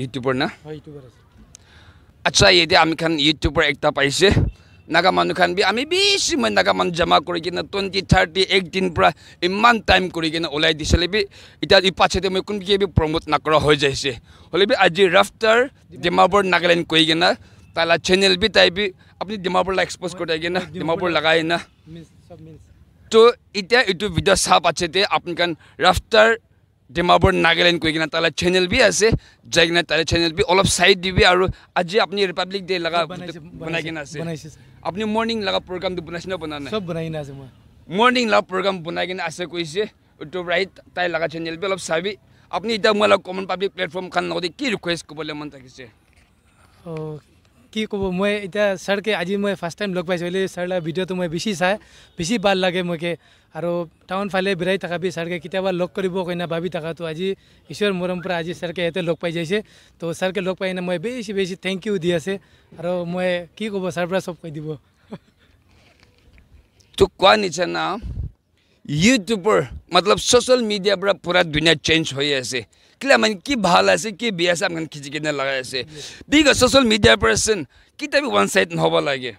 YouTuber না হয় YouTuber আছে আচ্ছা এতিয়া আমি খান ইউটিউবৰ একটা পাইছে নাগা মানুহ খান বি আমি বেছি মই নাগা মানুহ জমা কৰি কিনে টুৱেণ্টি থাৰ্টি এইটিনৰ পৰা ইমান টাইম কৰি কিনে ওলাই দিছিলে বি এতিয়া এই পাছতে মই কোন কিবি প্ৰমোট নকৰা হৈ যাইছে হ'লে বি আজি ৰাফ্টাৰ ডিমাপুৰ নাগালেণ্ড কৰি কিনে তালা চেনেল বি তাই বি আপুনি ডিমাপুৰলৈ এক্সপ'জ কৰি থাকি না ডিমাপুৰ লগাই না ত' এতিয়া এইটো ভিডিঅ' চাব আছে আপুনি খান ৰাফ্টাৰ ডিমাপুর নাগালেন্ড কই কিনা তাহলে চেনেল বি আছে যাই কিনা তাহলে চ্যানেল বি অলপ সাইড দিবি আৰু আজি আপুনি ৰিপাব্লিক ডে লাগা বানাই কিনা আছে আপনি মর্নিং লাগা প্রোগ্রাম দু বানাইছে না বানানে সব বানাই না আছে মর্নিং লাগা প্রোগ্রাম বানাই কিনা আছে কইছে ইউটিউব রাইট তাই লাগা চ্যানেল বি অলপ সাবি আপনি এটা মোলা কমন পাবলিক প্ল্যাটফর্ম খান লগতে কি ৰিকুৱেষ্ট কবলে মন থাকিছে কি ক'ব মই এতিয়া ছাৰকে আজি মই ফাৰ্ষ্ট টাইম লগ পাইছোঁ হ'লে ছাৰ ভিডিঅ'টো মই বেছি চাই বেছি ভাল লাগে মোকে আৰু টাউন ফালে বিৰাই থকা ছাৰকে কেতিয়াবা লগ কৰিব কইনা ভাবি থকাটো আজি ঈশ্বৰ মৰম পৰা আজি ছাৰকে ইয়াতে লগ পাই যাইছে তো ছাৰকে লগ পাই মই বেছি বেছি থেংক ইউ দি আছে আৰু মই কি ক'ব ছাৰ পৰা চব কৈ দিব তোক কোৱা নিচিনা ইউটিউবৰ মতলব ছ'চিয়েল মিডিয়াৰ পৰা পূৰা ধুনীয়া চেঞ্জ হৈ আছে কেলা মানে কি ভাল আছে কি বেয়া আছে আমি খিচি কিনে লগাই আছে বিকজ ছ'চিয়েল মিডিয়াৰ পৰা চেন কেতিয়াবি ওৱান চাইড নহ'ব লাগে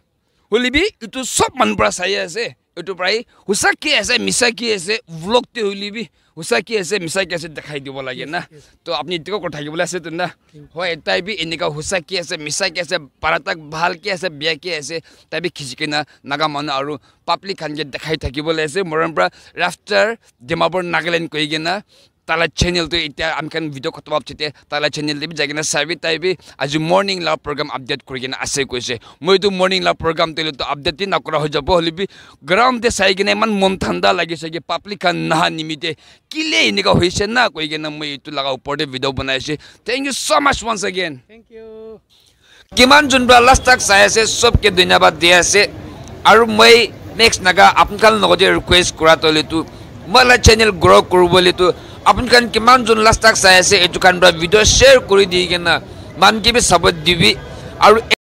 হলিবি এইটো চব মানুহৰ পৰা চাই আছে এইটো প্ৰায় সঁচা কি আছে মিছা কি আছে ব্লগটো হলিবি সঁচা কি আছে মিছা কি আছে দেখাই দিব লাগে না তো আপুনি এইটোকে কথা থাকিবলৈ আছে না হয় এটাই বি এনেকুৱা সঁচা কি আছে মিছা কি আছে পাৰাটাক ভাল কি আছে বেয়া কি আছে তাই বি খিচি কিনে নাগা মানুহ আৰু পাব্লিক খানকে দেখাই থাকিবলৈ আছে মৰণৰ পৰা ৰাষ্ট্ৰৰ ডিমাপুৰ নাগালেণ্ড কৰি কিনা তালে চেনেলটো এতিয়া আমিখান ভিডিঅ' খতম উঠিতে তালে চেনেলটো বি জাগিনে চাবি তাই বি আজি মৰ্নিং লাভ প্ৰগ্ৰাম আপডেট কৰি কিনে আছে কৈছে মইতো মৰ্নিং লাভ প্ৰগ্ৰাম তেলেতো আপডেটেই নকৰা হৈ যাব হ'লে বি গ্ৰাউণ্ডতে চাই কিনে ইমান মন ঠাণ্ডা লাগিছে কি পাব্লিক খান নাহা নিমিতে কিলে এনেকুৱা হৈছে না কৈ কিনে মই এইটো লগা ওপৰতে ভিডিঅ' বনাইছোঁ thank you so' much once again thank you কিমান যোনবিলাক লাষ্ট তাক চাই আছে চবকে ধন্যবাদ দি আছে আৰু মই নেক্সট নাগা আপোনাৰ লগতে ৰিকুৱেষ্ট কৰাটো হ'লেতো মই চেনেল গ্ৰ' কৰোঁ বুলিতো আপোনালোকে কিমান যোন লাষ্ট তাক চাই আছে এইটো কাৰণে ভিডিঅ' শ্বেয়াৰ কৰি দি কিনে মান কিবি চাব দিবি আৰু